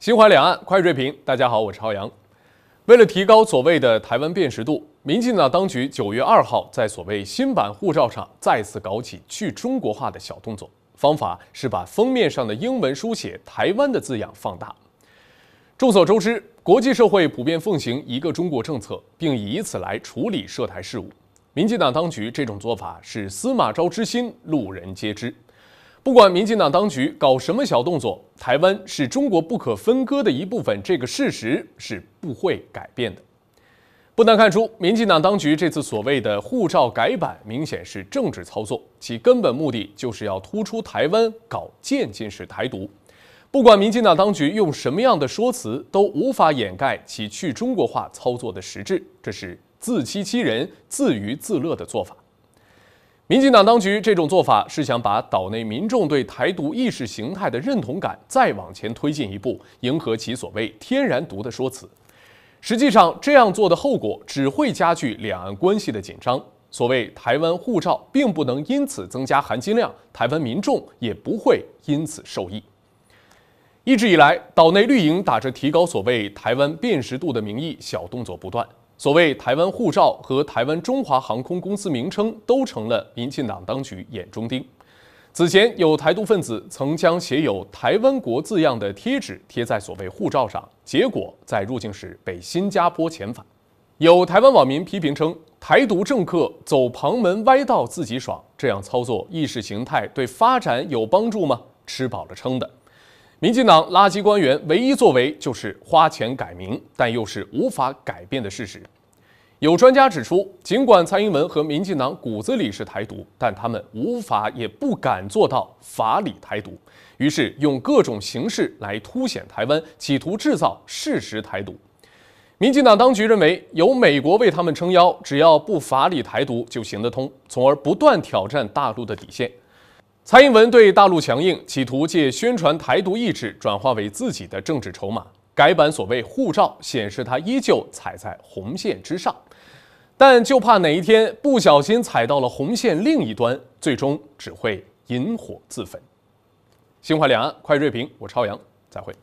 心怀两岸，快锐评。大家好，我是浩洋。为了提高所谓的台湾辨识度，民进党当局九月二号在所谓新版护照上再次搞起去中国化的小动作。方法是把封面上的英文书写“台湾”的字样放大。众所周知，国际社会普遍奉行一个中国政策，并以此来处理涉台事务。民进党当局这种做法是司马昭之心，路人皆知。不管民进党当局搞什么小动作，台湾是中国不可分割的一部分这个事实是不会改变的。不难看出，民进党当局这次所谓的护照改版，明显是政治操作，其根本目的就是要突出台湾搞渐进式台独。不管民进党当局用什么样的说辞，都无法掩盖其去中国化操作的实质，这是自欺欺人、自娱自乐的做法。民进党当局这种做法是想把岛内民众对台独意识形态的认同感再往前推进一步，迎合其所谓“天然独”的说辞。实际上，这样做的后果只会加剧两岸关系的紧张。所谓“台湾护照”并不能因此增加含金量，台湾民众也不会因此受益。一直以来，岛内绿营打着提高所谓“台湾辨识度”的名义，小动作不断。所谓台湾护照和台湾中华航空公司名称都成了民进党当局眼中钉。此前有台独分子曾将写有“台湾国”字样的贴纸贴在所谓护照上，结果在入境时被新加坡遣返。有台湾网民批评称，台独政客走旁门歪道，自己爽，这样操作意识形态对发展有帮助吗？吃饱了撑的。民进党垃圾官员唯一作为就是花钱改名，但又是无法改变的事实。有专家指出，尽管蔡英文和民进党骨子里是台独，但他们无法也不敢做到法理台独，于是用各种形式来凸显台湾，企图制造事实台独。民进党当局认为，有美国为他们撑腰，只要不法理台独就行得通，从而不断挑战大陆的底线。蔡英文对大陆强硬，企图借宣传台独意志转化为自己的政治筹码。改版所谓护照显示，他依旧踩在红线之上，但就怕哪一天不小心踩到了红线另一端，最终只会引火自焚。心怀两岸，快锐评，我朝阳，再会。